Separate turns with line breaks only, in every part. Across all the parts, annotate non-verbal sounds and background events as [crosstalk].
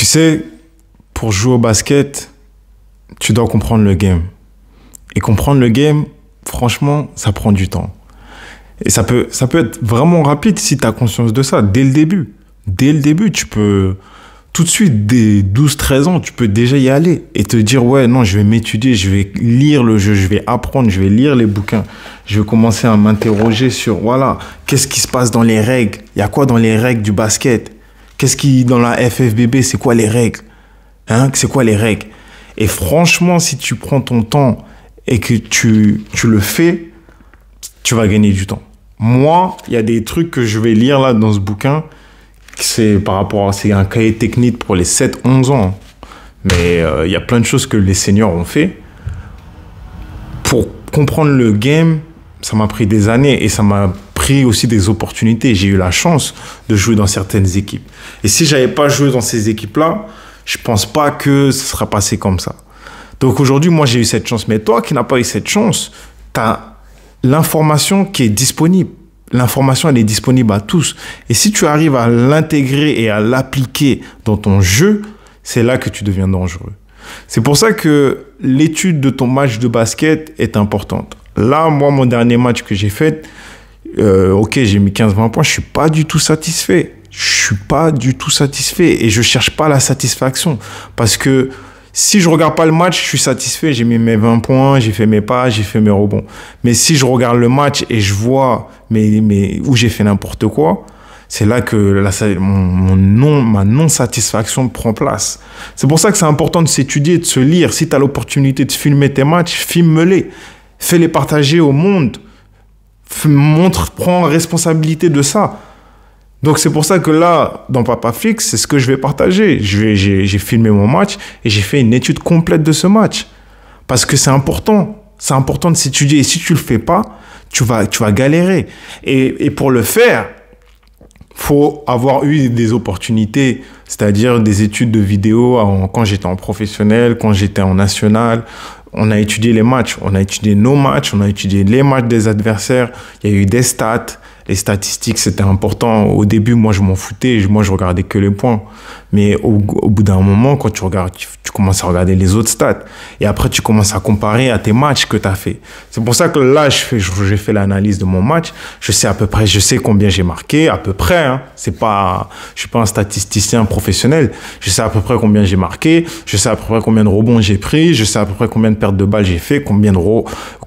Tu sais, pour jouer au basket, tu dois comprendre le game. Et comprendre le game, franchement, ça prend du temps. Et ça peut, ça peut être vraiment rapide si tu as conscience de ça dès le début. Dès le début, tu peux tout de suite, dès 12-13 ans, tu peux déjà y aller et te dire ouais, non, je vais m'étudier, je vais lire le jeu, je vais apprendre, je vais lire les bouquins, je vais commencer à m'interroger sur voilà, qu'est-ce qui se passe dans les règles, il y a quoi dans les règles du basket, Qu'est-ce qui, dans la FFBB, c'est quoi les règles hein C'est quoi les règles Et franchement, si tu prends ton temps et que tu, le fais, tu vas gagner du temps. Moi, il y a des trucs que je vais lire là dans ce bouquin. C'est par rapport à. un cahier technique pour les 7-11 ans. Hein. Mais euh, il y a plein de choses que les seniors ont fait. Pour comprendre le game, ça m'a pris des années et ça m'a aussi des opportunités. J'ai eu la chance de jouer dans certaines équipes. Et si j'avais pas joué dans ces équipes-là, je pense pas que ce sera passé comme ça. Donc aujourd'hui, moi, j'ai eu cette chance. Mais toi qui n'as pas eu cette chance, tu as l'information qui est disponible. L'information, elle est disponible à tous. Et si tu arrives à l'intégrer et à l'appliquer dans ton jeu, c'est là que tu deviens dangereux. C'est pour ça que l'étude de ton match de basket est importante. Là, moi, mon dernier match que j'ai fait, euh, ok, j'ai mis 15-20 points, je suis pas du tout satisfait. Je suis pas du tout satisfait et je cherche pas la satisfaction parce que si je regarde pas le match, je suis satisfait, j'ai mis mes 20 points, j'ai fait mes pas, j'ai fait mes rebonds. Mais si je regarde le match et je vois mes, où j'ai fait n'importe quoi, c'est là que la, mon, non, ma non-satisfaction prend place. C'est pour ça que c'est important de s'étudier, de se lire. Si tu as l'opportunité de filmer tes matchs, filme-les. Fais-les partager au monde montre, prend responsabilité de ça. Donc c'est pour ça que là, dans Papa Fix, c'est ce que je vais partager. J'ai filmé mon match et j'ai fait une étude complète de ce match. Parce que c'est important. C'est important de s'étudier. Et si tu le fais pas, tu vas, tu vas galérer. Et, pour le faire, faut avoir eu des opportunités, c'est-à-dire des études de vidéo quand j'étais en professionnel, quand j'étais en national, on a étudié les matchs, on a étudié nos matchs, on a étudié les matchs des adversaires, il y a eu des stats, les statistiques, c'était important. Au début, moi, je m'en foutais. Moi, je regardais que les points. Mais au, bout d'un moment, quand tu regardes, tu, commences à regarder les autres stats. Et après, tu commences à comparer à tes matchs que tu as fait. C'est pour ça que là, je fais, j'ai fait l'analyse de mon match. Je sais à peu près, je sais combien j'ai marqué, à peu près. Hein. C'est pas, je suis pas un statisticien professionnel. Je sais à peu près combien j'ai marqué. Je sais à peu près combien de rebonds j'ai pris. Je sais à peu près combien de pertes de balles j'ai fait, combien de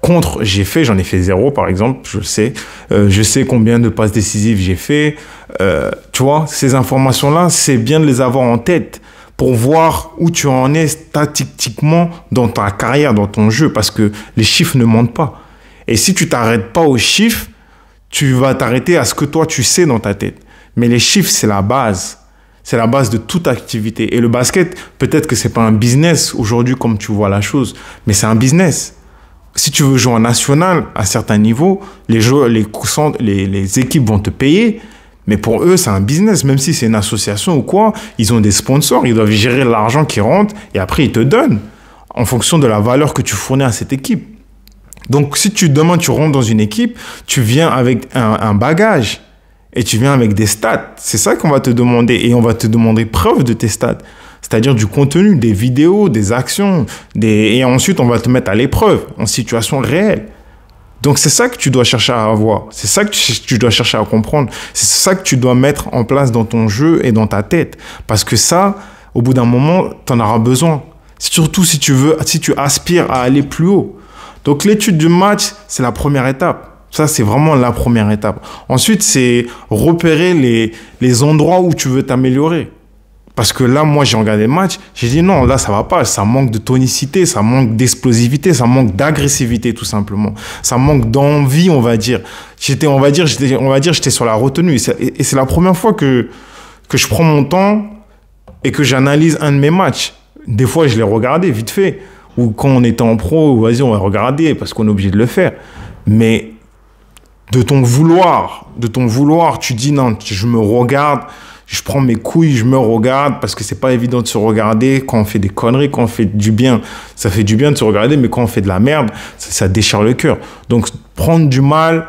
contre j'ai fait. J'en ai fait zéro, par exemple. Je sais. Euh, je sais combien combien de passes décisives j'ai fait. Euh, tu vois, ces informations-là, c'est bien de les avoir en tête pour voir où tu en es statistiquement dans ta carrière, dans ton jeu, parce que les chiffres ne mentent pas. Et si tu t'arrêtes pas aux chiffres, tu vas t'arrêter à ce que toi tu sais dans ta tête. Mais les chiffres, c'est la base. C'est la base de toute activité. Et le basket, peut-être que c'est pas un business aujourd'hui comme tu vois la chose, mais c'est un business si tu veux jouer en national à certains niveaux, les, jeux, les, les, les équipes vont te payer. Mais pour eux, c'est un business, même si c'est une association ou quoi, ils ont des sponsors, ils doivent gérer l'argent qui rentre et après ils te donnent en fonction de la valeur que tu fournis à cette équipe. Donc si tu demain tu rentres dans une équipe, tu viens avec un bagage et tu viens avec des stats. C'est ça qu'on va te demander et on va te demander preuve de tes stats c'est-à-dire du contenu, des vidéos, des actions, des... et ensuite on va te mettre à l'épreuve, en situation réelle. Donc c'est ça que tu dois chercher à avoir, c'est ça que tu dois chercher à comprendre, c'est ça que tu dois mettre en place dans ton jeu et dans ta tête, parce que ça, au bout d'un moment, tu en auras besoin. Surtout si tu veux, si tu aspires à aller plus haut. Donc l'étude du match, c'est la première étape. Ça, c'est vraiment la première étape. Ensuite, c'est repérer les, les endroits où tu veux t'améliorer. Parce que là, moi, j'ai regardé le match, j'ai dit non, là, ça va pas. Ça manque de tonicité, ça manque d'explosivité, ça manque d'agressivité, tout simplement. Ça manque d'envie, on va dire. J'étais, on va dire, j'étais, on va dire, j'étais sur la retenue. Et c'est la première fois que, que je prends mon temps et que j'analyse un de mes matchs. Des fois, je l'ai regardé vite fait. Ou quand on était en pro, vas-y, on va regarder parce qu'on est obligé de le faire. Mais de ton vouloir, de ton vouloir, tu dis non, je me regarde, je prends mes couilles, je me regarde parce que c'est pas évident de se regarder quand on fait des conneries, quand on fait du bien, ça fait du bien de se regarder, mais quand on fait de la merde, ça, déchire le cœur. Donc prendre du mal,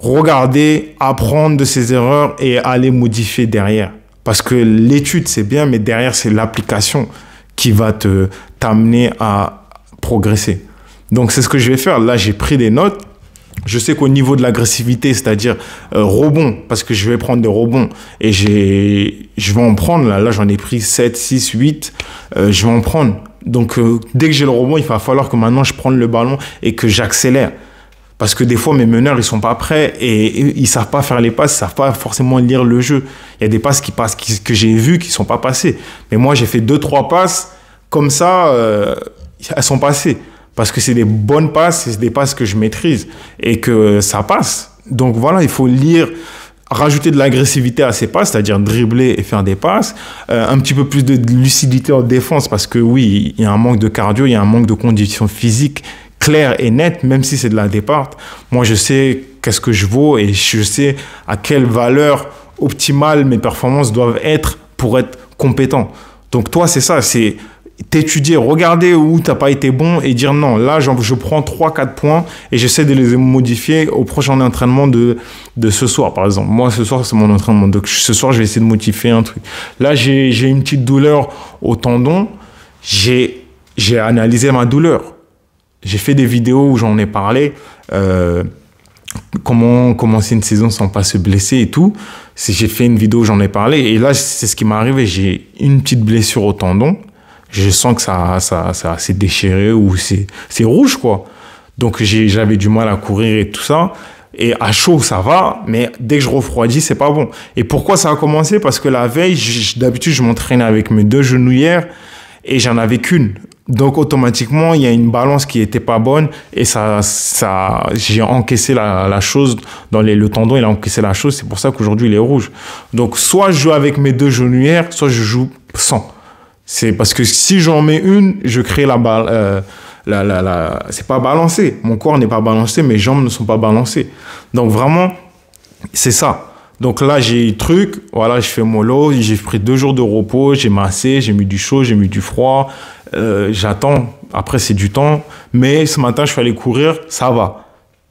regarder, apprendre de ses erreurs et aller modifier derrière. Parce que l'étude c'est bien, mais derrière c'est l'application qui va te t'amener à progresser. Donc c'est ce que je vais faire. Là j'ai pris des notes je sais qu'au niveau de l'agressivité, c'est-à-dire euh, rebond, parce que je vais prendre des rebonds et j'ai, je vais en prendre. Là, là j'en ai pris 7, 6, 8. je vais en prendre. Donc, euh, dès que j'ai le rebond, il va falloir que maintenant je prenne le ballon et que j'accélère. Parce que des fois, mes meneurs, ils sont pas prêts et, ils savent pas faire les passes, ils savent pas forcément lire le jeu. Il y a des passes qui passent, que j'ai vues qui sont pas passées. Mais moi, j'ai fait deux, trois passes comme ça, euh, elles sont passées. Parce que c'est des bonnes passes, c'est des passes que je maîtrise et que ça passe. Donc voilà, il faut lire rajouter de l'agressivité à ses passes, c'est-à-dire dribbler et faire des passes, euh, un petit peu plus de lucidité en défense parce que oui, il y a un manque de cardio, il y a un manque de condition physique claire et nette, même si c'est de la départ. Moi, je sais qu'est-ce que je vaux et je sais à quelle valeur optimale mes performances doivent être pour être compétent. Donc toi, c'est ça, c'est t'étudier, regarder où t'as pas été bon et dire non, là je prends 3-4 points et j'essaie de les modifier au prochain entraînement de, de ce soir par exemple. Moi ce soir c'est mon entraînement, donc ce soir je vais essayer de modifier un truc. Là j'ai une petite douleur au tendon, j'ai analysé ma douleur. J'ai fait des vidéos où j'en ai parlé, euh, comment commencer une saison sans pas se blesser et tout. J'ai fait une vidéo où j'en ai parlé et là c'est ce qui m'est arrivé, j'ai une petite blessure au tendon je sens que ça, ça, ça s'est déchiré ou c'est, rouge, quoi. Donc, j'avais du mal à courir et tout ça. Et à chaud, ça va, mais dès que je refroidis, c'est pas bon. Et pourquoi ça a commencé Parce que la veille, d'habitude, je m'entraînais avec mes deux genouillères et j'en avais qu'une. Donc automatiquement, il y a une balance qui était pas bonne et ça, ça, j'ai encaissé la, chose dans les, le tendon, il a encaissé la chose. C'est pour ça qu'aujourd'hui il est rouge. Donc soit je joue avec mes deux genouillères, soit je joue sans. C'est parce que si j'en mets une, je crée la balle. Euh, c'est pas balancé. Mon corps n'est pas balancé, mes jambes ne sont pas balancées. Donc vraiment, c'est ça. Donc là, j'ai eu truc, voilà, je fais mollo, j'ai pris deux jours de repos, j'ai massé, j'ai mis du chaud, j'ai mis du froid, euh, j'attends. Après, c'est du temps. Mais ce matin, je suis allé courir, ça va.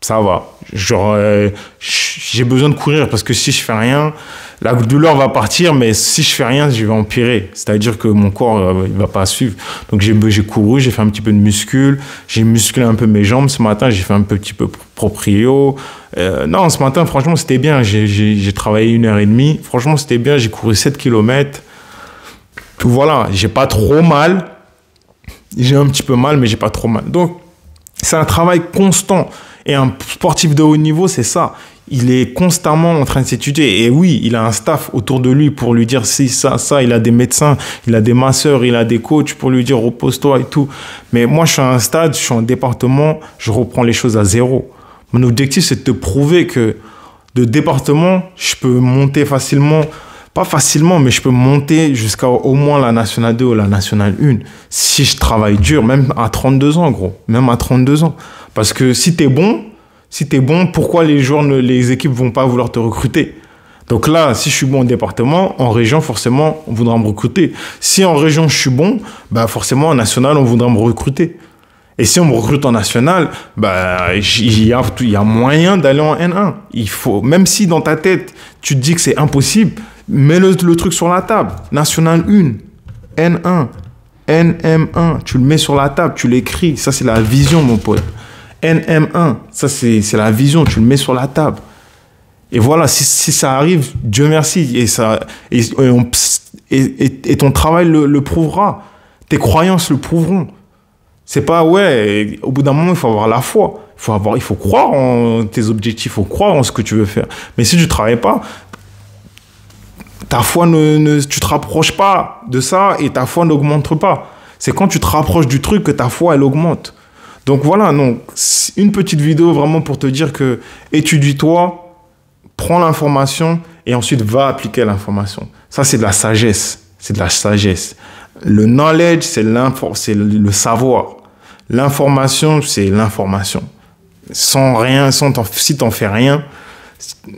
Ça va. Euh, j'ai besoin de courir parce que si je fais rien, la douleur va partir, mais si je fais rien, je vais empirer. C'est-à-dire que mon corps, euh, il va pas suivre. Donc j'ai couru, j'ai fait un petit peu de muscule, j'ai musculé un peu mes jambes. Ce matin, j'ai fait un petit peu proprio. Euh, non, ce matin, franchement, c'était bien. J'ai travaillé une heure et demie. Franchement, c'était bien. J'ai couru 7 km. Tout voilà, j'ai pas trop mal. J'ai un petit peu mal, mais j'ai pas trop mal. Donc, c'est un travail constant. Et un sportif de haut niveau, c'est ça il est constamment en train de s'étudier. Et oui, il a un staff autour de lui pour lui dire si ça, ça, il a des médecins, il a des masseurs, il a des coachs pour lui dire repose-toi et tout. Mais moi, je suis à un stade, je suis en département, je reprends les choses à zéro. Mon objectif, c'est de te prouver que de département, je peux monter facilement, pas facilement, mais je peux monter jusqu'à au moins la nationale 2 ou la nationale 1 si je travaille dur, même à 32 ans, gros, même à 32 ans. Parce que si tu es bon, si tu es bon, pourquoi les joueurs, ne, les équipes vont pas vouloir te recruter donc là, si je suis bon au département, en région, forcément, on voudra me recruter. Si en région, je suis bon, bah forcément, en national, on voudra me recruter. Et si on me recrute en national, bah, il y a, y a, moyen d'aller en N1. Il faut, même si dans ta tête, tu te dis que c'est impossible, mets le, le, truc sur la table. National 1, N1, NM1, tu le mets sur la table, tu l'écris. Ça, c'est la vision, mon pote. NM1, ça c'est la vision, tu le mets sur la table. Et voilà, si, ça arrive, Dieu merci, et, ça, et, ton travail le, prouvera, tes croyances le prouveront. C'est pas, ouais, au bout d'un moment, il faut avoir la foi, il faut, avoir, il faut croire en tes objectifs, il faut croire en ce que tu veux faire. Mais si tu ne travailles pas, ta foi ne, ne tu te rapproches pas de ça et ta foi n'augmente pas. C'est quand tu te rapproches du truc que ta foi, elle augmente. Donc voilà, donc, une petite vidéo vraiment pour te dire que étudie-toi, prends l'information et ensuite va appliquer l'information. Ça, c'est de la sagesse. C'est de la sagesse. Le knowledge, c'est le savoir. L'information, c'est l'information. Sans rien, sans si t'en fais rien,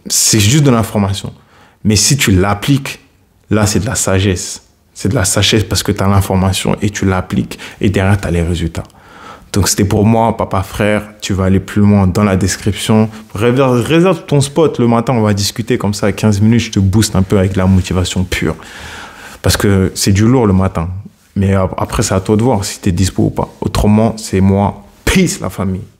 c'est juste de l'information. Mais si tu l'appliques, là, c'est de la sagesse. C'est de la sagesse parce que tu as l'information et tu l'appliques. Et derrière, tu as les résultats. Donc c'était pour moi, papa frère, tu vas aller plus loin dans la description. Réserve, ton spot le matin, on va discuter comme ça 15 minutes, je te booste un peu avec la motivation pure. Parce que c'est du lourd le matin. Mais après, c'est à toi de voir si tu es dispo ou pas. Autrement, c'est moi. [laughs] Peace la famille.